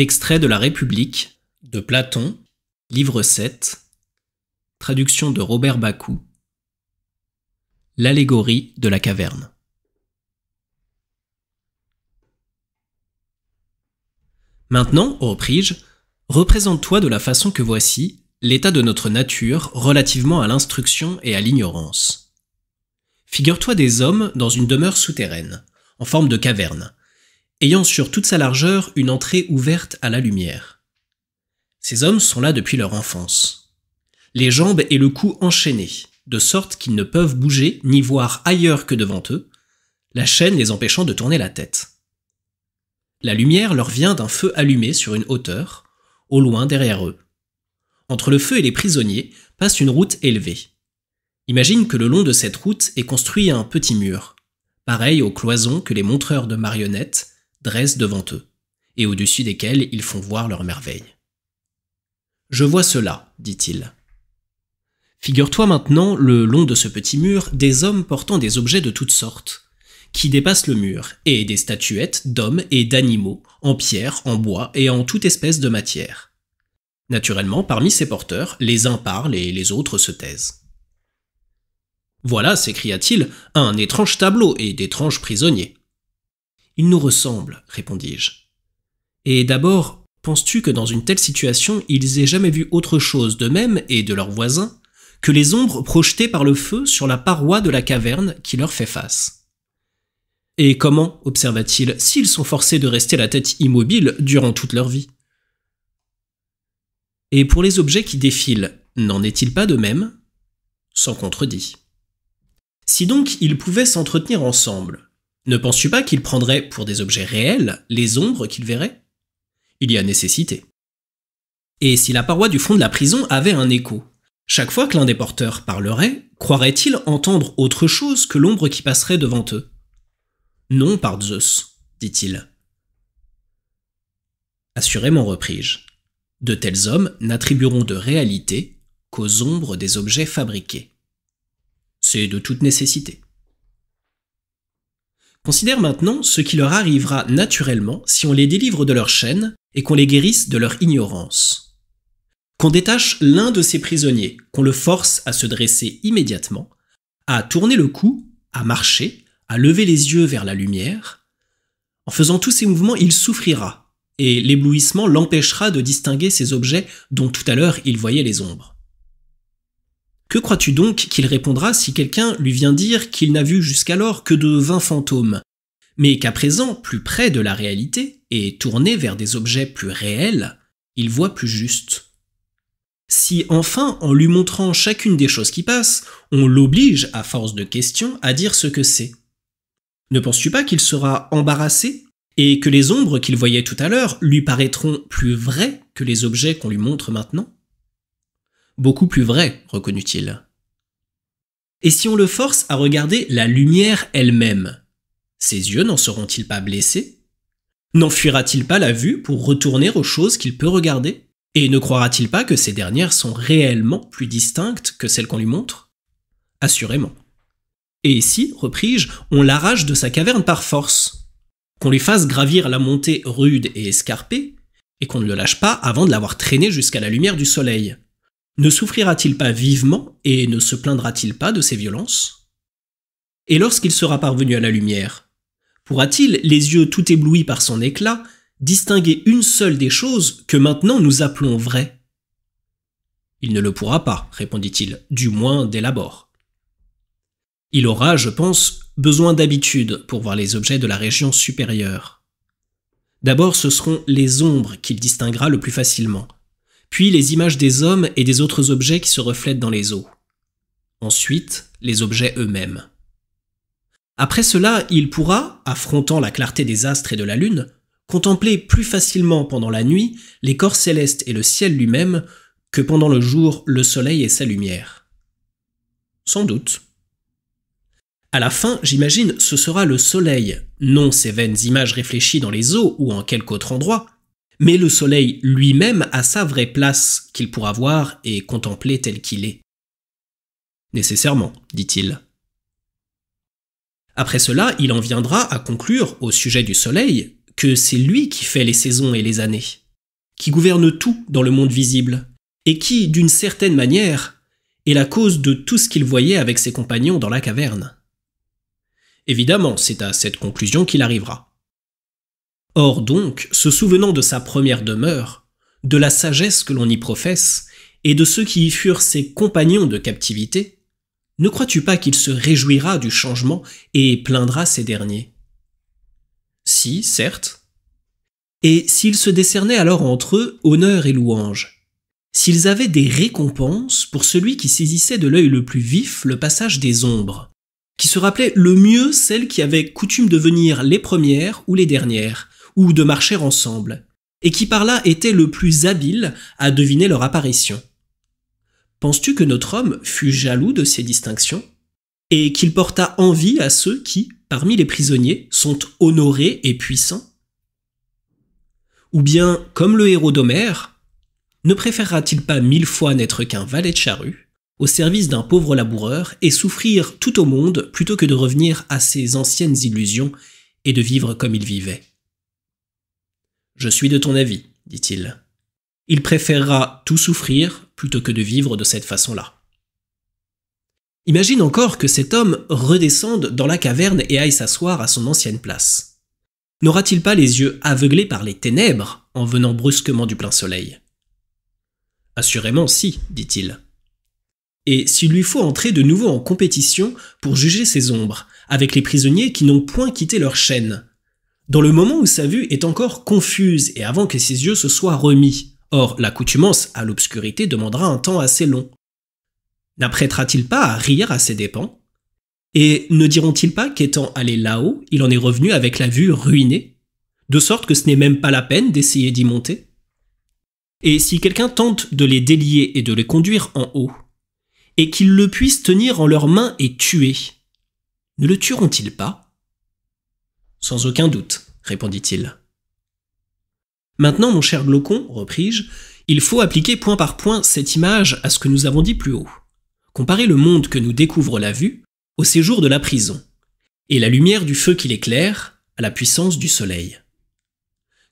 Extrait de La République de Platon, livre 7, traduction de Robert Bacou. L'allégorie de la caverne. Maintenant, repris-je, représente-toi de la façon que voici l'état de notre nature relativement à l'instruction et à l'ignorance. Figure-toi des hommes dans une demeure souterraine, en forme de caverne, ayant sur toute sa largeur une entrée ouverte à la lumière. Ces hommes sont là depuis leur enfance. Les jambes et le cou enchaînés, de sorte qu'ils ne peuvent bouger ni voir ailleurs que devant eux, la chaîne les empêchant de tourner la tête. La lumière leur vient d'un feu allumé sur une hauteur, au loin derrière eux. Entre le feu et les prisonniers passe une route élevée. Imagine que le long de cette route est construit un petit mur, pareil aux cloisons que les montreurs de marionnettes Dresse devant eux, et au-dessus desquels ils font voir leurs merveilles. Je vois cela, dit-il. Figure-toi maintenant, le long de ce petit mur, des hommes portant des objets de toutes sortes, qui dépassent le mur, et des statuettes d'hommes et d'animaux, en pierre, en bois et en toute espèce de matière. Naturellement, parmi ces porteurs, les uns parlent et les autres se taisent. Voilà, s'écria-t-il, un étrange tableau et d'étranges prisonniers. Ils nous ressemblent, répondis-je. Et d'abord, penses-tu que dans une telle situation, ils aient jamais vu autre chose d'eux-mêmes et de leurs voisins que les ombres projetées par le feu sur la paroi de la caverne qui leur fait face Et comment, observa-t-il, s'ils sont forcés de rester la tête immobile durant toute leur vie Et pour les objets qui défilent, n'en est-il pas de même Sans contredit. Si donc ils pouvaient s'entretenir ensemble, ne penses-tu pas qu'il prendrait pour des objets réels les ombres qu'il verrait Il y a nécessité. Et si la paroi du fond de la prison avait un écho Chaque fois que l'un des porteurs parlerait, croirait-il entendre autre chose que l'ombre qui passerait devant eux Non, par Zeus, dit-il. Assurément, repris-je. De tels hommes n'attribueront de réalité qu'aux ombres des objets fabriqués. C'est de toute nécessité. Considère maintenant ce qui leur arrivera naturellement si on les délivre de leur chaîne et qu'on les guérisse de leur ignorance. Qu'on détache l'un de ces prisonniers, qu'on le force à se dresser immédiatement, à tourner le cou, à marcher, à lever les yeux vers la lumière. En faisant tous ces mouvements, il souffrira, et l'éblouissement l'empêchera de distinguer ces objets dont tout à l'heure il voyait les ombres. Que crois-tu donc qu'il répondra si quelqu'un lui vient dire qu'il n'a vu jusqu'alors que de vingt fantômes, mais qu'à présent, plus près de la réalité, et tourné vers des objets plus réels, il voit plus juste si enfin, en lui montrant chacune des choses qui passent, on l'oblige, à force de questions, à dire ce que c'est Ne penses-tu pas qu'il sera embarrassé et que les ombres qu'il voyait tout à l'heure lui paraîtront plus vraies que les objets qu'on lui montre maintenant beaucoup plus vrai, reconnut-il. Et si on le force à regarder la lumière elle-même, ses yeux n'en seront-ils pas blessés N'enfuira-t-il pas la vue pour retourner aux choses qu'il peut regarder Et ne croira-t-il pas que ces dernières sont réellement plus distinctes que celles qu'on lui montre Assurément. Et si, repris-je, on l'arrache de sa caverne par force. Qu'on lui fasse gravir la montée rude et escarpée, et qu'on ne le lâche pas avant de l'avoir traîné jusqu'à la lumière du soleil ne souffrira-t-il pas vivement et ne se plaindra-t-il pas de ces violences Et lorsqu'il sera parvenu à la lumière, pourra-t-il, les yeux tout éblouis par son éclat, distinguer une seule des choses que maintenant nous appelons vraies Il ne le pourra pas, répondit-il, du moins dès l'abord. Il aura, je pense, besoin d'habitude pour voir les objets de la région supérieure. D'abord, ce seront les ombres qu'il distinguera le plus facilement, puis les images des hommes et des autres objets qui se reflètent dans les eaux. Ensuite, les objets eux-mêmes. Après cela, il pourra, affrontant la clarté des astres et de la lune, contempler plus facilement pendant la nuit les corps célestes et le ciel lui-même que pendant le jour le soleil et sa lumière. Sans doute. À la fin, j'imagine, ce sera le soleil, non ces vaines images réfléchies dans les eaux ou en quelque autre endroit, mais le soleil lui-même a sa vraie place qu'il pourra voir et contempler tel qu'il est. Nécessairement, dit-il. Après cela, il en viendra à conclure, au sujet du soleil, que c'est lui qui fait les saisons et les années, qui gouverne tout dans le monde visible, et qui, d'une certaine manière, est la cause de tout ce qu'il voyait avec ses compagnons dans la caverne. Évidemment, c'est à cette conclusion qu'il arrivera. Or donc, se souvenant de sa première demeure, de la sagesse que l'on y professe, et de ceux qui y furent ses compagnons de captivité, ne crois-tu pas qu'il se réjouira du changement et plaindra ces derniers Si, certes. Et s'ils se décernaient alors entre eux honneur et louange, s'ils avaient des récompenses pour celui qui saisissait de l'œil le plus vif le passage des ombres, qui se rappelait le mieux celles qui avaient coutume de venir les premières ou les dernières, ou de marcher ensemble, et qui par là était le plus habile à deviner leur apparition. Penses-tu que notre homme fut jaloux de ces distinctions et qu'il porta envie à ceux qui, parmi les prisonniers, sont honorés et puissants Ou bien, comme le héros d'Homère, ne préférera-t-il pas mille fois n'être qu'un valet de charrue, au service d'un pauvre laboureur, et souffrir tout au monde plutôt que de revenir à ses anciennes illusions et de vivre comme il vivait je suis de ton avis, dit-il. Il préférera tout souffrir plutôt que de vivre de cette façon-là. Imagine encore que cet homme redescende dans la caverne et aille s'asseoir à son ancienne place. N'aura-t-il pas les yeux aveuglés par les ténèbres en venant brusquement du plein soleil Assurément si, dit-il. Et s'il lui faut entrer de nouveau en compétition pour juger ses ombres, avec les prisonniers qui n'ont point quitté leur chaîne, dans le moment où sa vue est encore confuse et avant que ses yeux se soient remis. Or, l'accoutumance à l'obscurité demandera un temps assez long. N'apprêtera-t-il pas à rire à ses dépens Et ne diront-ils pas qu'étant allé là-haut, il en est revenu avec la vue ruinée De sorte que ce n'est même pas la peine d'essayer d'y monter Et si quelqu'un tente de les délier et de les conduire en haut, et qu'ils le puissent tenir en leurs mains et tuer, ne le tueront-ils pas sans aucun doute, répondit-il. Maintenant, mon cher Glaucon, repris-je, il faut appliquer point par point cette image à ce que nous avons dit plus haut. Comparer le monde que nous découvre la vue au séjour de la prison, et la lumière du feu qui l'éclaire à la puissance du soleil.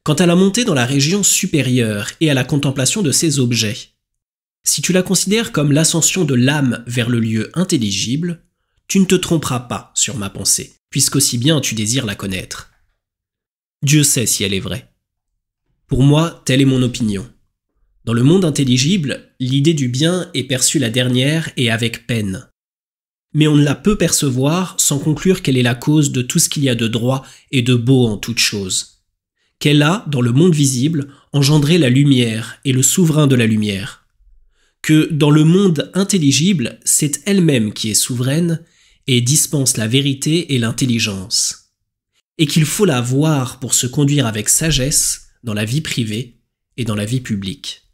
Quant à la montée dans la région supérieure et à la contemplation de ces objets, si tu la considères comme l'ascension de l'âme vers le lieu intelligible, tu ne te tromperas pas sur ma pensée, puisqu'aussi bien tu désires la connaître. Dieu sait si elle est vraie. Pour moi, telle est mon opinion. Dans le monde intelligible, l'idée du bien est perçue la dernière et avec peine. Mais on ne la peut percevoir sans conclure qu'elle est la cause de tout ce qu'il y a de droit et de beau en toute chose. Qu'elle a, dans le monde visible, engendré la lumière et le souverain de la lumière. Que, dans le monde intelligible, c'est elle-même qui est souveraine et dispense la vérité et l'intelligence, et qu'il faut la voir pour se conduire avec sagesse dans la vie privée et dans la vie publique.